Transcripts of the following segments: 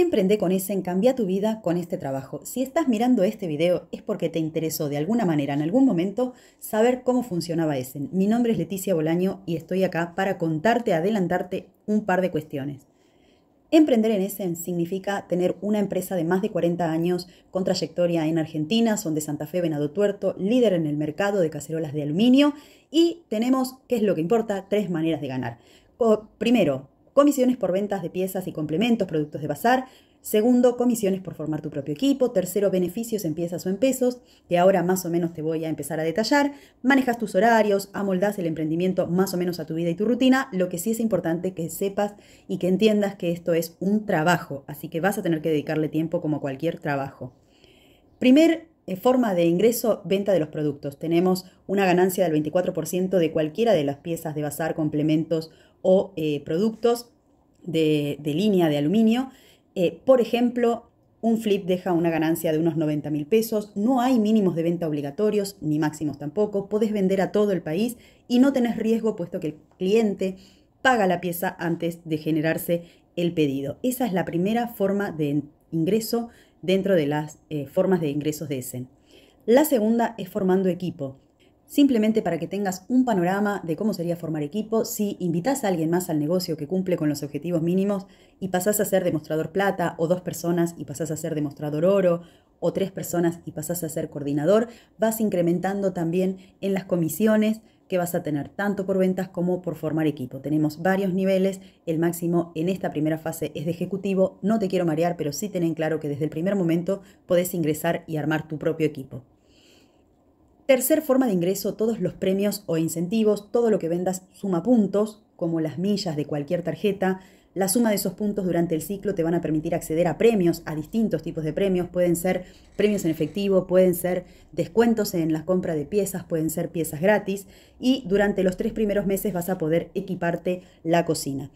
Emprende con Essen, cambia tu vida con este trabajo. Si estás mirando este video es porque te interesó de alguna manera en algún momento saber cómo funcionaba Essen. Mi nombre es Leticia Bolaño y estoy acá para contarte, adelantarte un par de cuestiones. Emprender en Essen significa tener una empresa de más de 40 años con trayectoria en Argentina, son de Santa Fe, Venado Tuerto, líder en el mercado de cacerolas de aluminio y tenemos, ¿qué es lo que importa? Tres maneras de ganar. primero, comisiones por ventas de piezas y complementos, productos de bazar. Segundo, comisiones por formar tu propio equipo. Tercero, beneficios en piezas o en pesos, que ahora más o menos te voy a empezar a detallar. Manejas tus horarios, amoldas el emprendimiento más o menos a tu vida y tu rutina. Lo que sí es importante que sepas y que entiendas que esto es un trabajo, así que vas a tener que dedicarle tiempo como cualquier trabajo. Primer eh, forma de ingreso, venta de los productos. Tenemos una ganancia del 24% de cualquiera de las piezas de bazar, complementos o eh, productos de, línea de aluminio. Eh, por ejemplo, un flip deja una ganancia de unos 90 mil pesos, no hay mínimos de venta obligatorios, ni máximos tampoco, podés vender a todo el país y no tenés riesgo puesto que el cliente paga la pieza antes de generarse el pedido. Esa es la primera forma de ingreso dentro de las eh, formas de ingresos de Essen. La segunda es formando equipo simplemente para que tengas un panorama de cómo sería formar equipo si invitas a alguien más al negocio que cumple con los objetivos mínimos y pasás a ser demostrador plata, o dos personas y pasás a ser demostrador oro, o tres personas y pasás a ser coordinador, vas incrementando también en las comisiones que vas a tener tanto por ventas como por formar equipo. Tenemos varios niveles, el máximo en esta primera fase es de ejecutivo, no te quiero marear, pero sí ten en claro que desde el primer momento podés ingresar y armar tu propio equipo. Tercer forma de ingreso, todos los premios o incentivos, todo lo que vendas suma puntos, como las millas de cualquier tarjeta. La suma de esos puntos durante el ciclo te van a permitir acceder a premios, a distintos tipos de premios. Pueden ser premios en efectivo, pueden ser descuentos en la compra de piezas, pueden ser piezas gratis. Y durante los tres primeros meses vas a poder equiparte la cocina.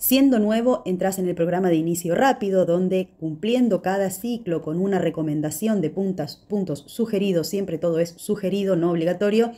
Siendo nuevo, entras en el programa de inicio rápido, donde cumpliendo cada ciclo con una recomendación de puntas, puntos sugeridos, siempre todo es sugerido, no obligatorio,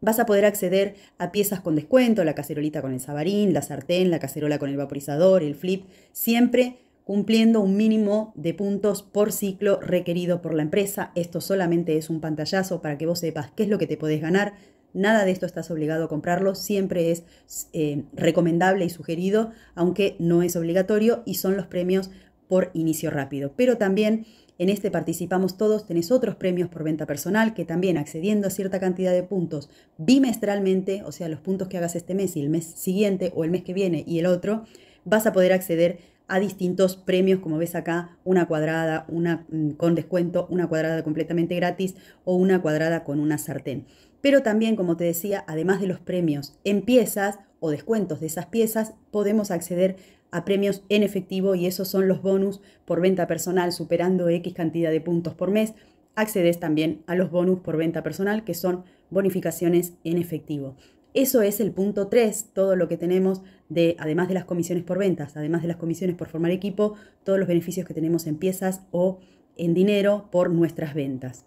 vas a poder acceder a piezas con descuento, la cacerolita con el sabarín, la sartén, la cacerola con el vaporizador, el flip, siempre cumpliendo un mínimo de puntos por ciclo requerido por la empresa. Esto solamente es un pantallazo para que vos sepas qué es lo que te podés ganar, Nada de esto estás obligado a comprarlo, siempre es eh, recomendable y sugerido, aunque no es obligatorio y son los premios por inicio rápido. Pero también en este participamos todos, tenés otros premios por venta personal que también accediendo a cierta cantidad de puntos bimestralmente, o sea, los puntos que hagas este mes y el mes siguiente o el mes que viene y el otro, vas a poder acceder a distintos premios, como ves acá, una cuadrada, una mm, con descuento, una cuadrada completamente gratis o una cuadrada con una sartén. Pero también, como te decía, además de los premios en piezas o descuentos de esas piezas, podemos acceder a premios en efectivo y esos son los bonus por venta personal superando X cantidad de puntos por mes. Accedes también a los bonus por venta personal que son bonificaciones en efectivo. Eso es el punto 3, todo lo que tenemos de, además de las comisiones por ventas, además de las comisiones por formar equipo, todos los beneficios que tenemos en piezas o en dinero por nuestras ventas.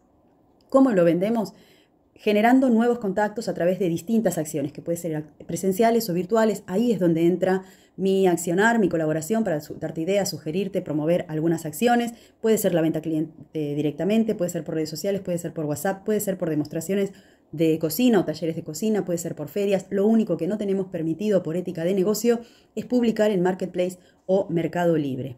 ¿Cómo lo vendemos? generando nuevos contactos a través de distintas acciones, que pueden ser presenciales o virtuales. Ahí es donde entra mi accionar, mi colaboración para darte ideas, sugerirte, promover algunas acciones. Puede ser la venta cliente directamente, puede ser por redes sociales, puede ser por WhatsApp, puede ser por demostraciones de cocina o talleres de cocina, puede ser por ferias. Lo único que no tenemos permitido por ética de negocio es publicar en Marketplace o Mercado Libre.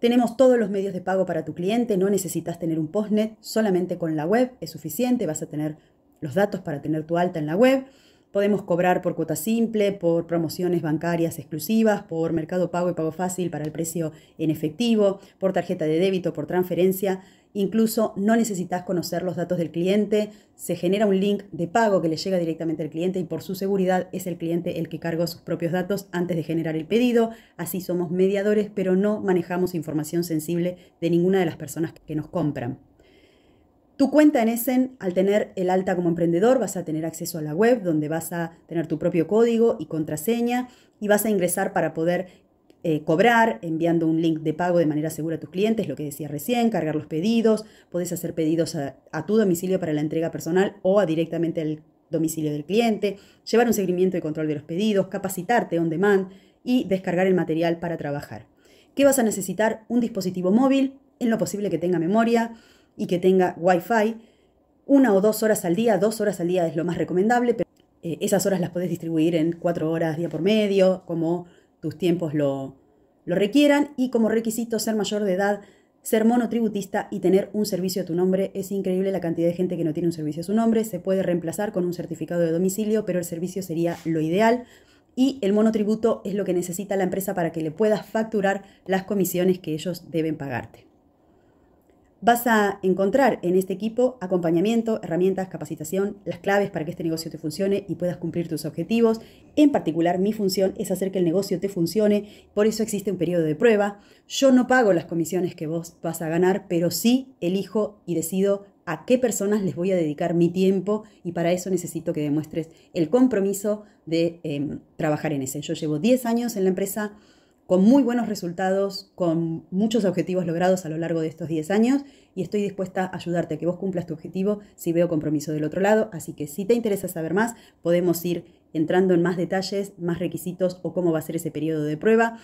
Tenemos todos los medios de pago para tu cliente, no necesitas tener un postnet, solamente con la web es suficiente, vas a tener los datos para tener tu alta en la web. Podemos cobrar por cuota simple, por promociones bancarias exclusivas, por mercado pago y pago fácil para el precio en efectivo, por tarjeta de débito, por transferencia. Incluso no necesitas conocer los datos del cliente, se genera un link de pago que le llega directamente al cliente y por su seguridad es el cliente el que carga sus propios datos antes de generar el pedido. Así somos mediadores, pero no manejamos información sensible de ninguna de las personas que nos compran. Tu cuenta en Essen, al tener el alta como emprendedor, vas a tener acceso a la web donde vas a tener tu propio código y contraseña y vas a ingresar para poder eh, cobrar enviando un link de pago de manera segura a tus clientes, lo que decía recién, cargar los pedidos, podés hacer pedidos a, tu domicilio para la entrega personal o directamente al domicilio del cliente, llevar un seguimiento y control de los pedidos, capacitarte on demand y descargar el material para trabajar. ¿Qué vas a necesitar? Un dispositivo móvil, en lo posible que tenga memoria, y que tenga Wi-Fi. Una o dos horas al día, dos horas al día es lo más recomendable, pero eh, esas horas las puedes distribuir en cuatro horas día por medio, como tus tiempos lo, lo requieran. Y como requisito ser mayor de edad, ser monotributista y tener un servicio a tu nombre. Es increíble la cantidad de gente que no tiene un servicio a su nombre. Se puede reemplazar con un certificado de domicilio, pero el servicio sería lo ideal. Y el monotributo es lo que necesita la empresa para que le puedas facturar las comisiones que ellos deben pagarte. Vas a encontrar en este equipo acompañamiento, herramientas, capacitación, las claves para que este negocio te funcione y puedas cumplir tus objetivos. En particular, mi función es hacer que el negocio te funcione, por eso existe un periodo de prueba. Yo no pago las comisiones que vos vas a ganar, pero sí elijo y decido a qué personas les voy a dedicar mi tiempo y para eso necesito que demuestres el compromiso de em, trabajar en ese. Yo llevo 10 años en la empresa con muy buenos resultados, con muchos objetivos logrados a lo largo de estos 10 años y estoy dispuesta a ayudarte a que vos cumplas tu objetivo si veo compromiso del otro lado. Así que si te interesa saber más, podemos ir entrando en más detalles, más requisitos o cómo va a ser ese periodo de prueba.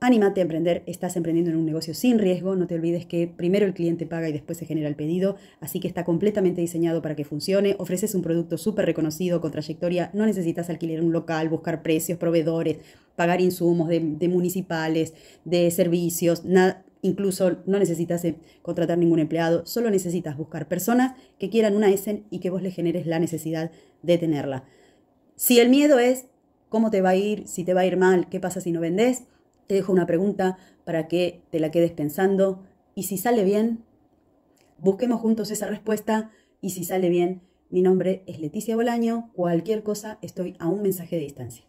Anímate a emprender, estás emprendiendo en un negocio sin riesgo, no te olvides que primero el cliente paga y después se genera el pedido, así que está completamente diseñado para que funcione, ofreces un producto súper reconocido con trayectoria, no necesitas alquilar un local, buscar precios, proveedores, pagar insumos de, municipales, de servicios, Incluso no necesitas eh, contratar ningún empleado, solo necesitas buscar personas que quieran una ESEN y que vos les generes la necesidad de tenerla. Si el miedo es cómo te va a ir, si te va a ir mal, qué pasa si no vendés, te dejo una pregunta para que te la quedes pensando y si sale bien, busquemos juntos esa respuesta y si sale bien, mi nombre es Leticia Bolaño, cualquier cosa estoy a un mensaje de distancia.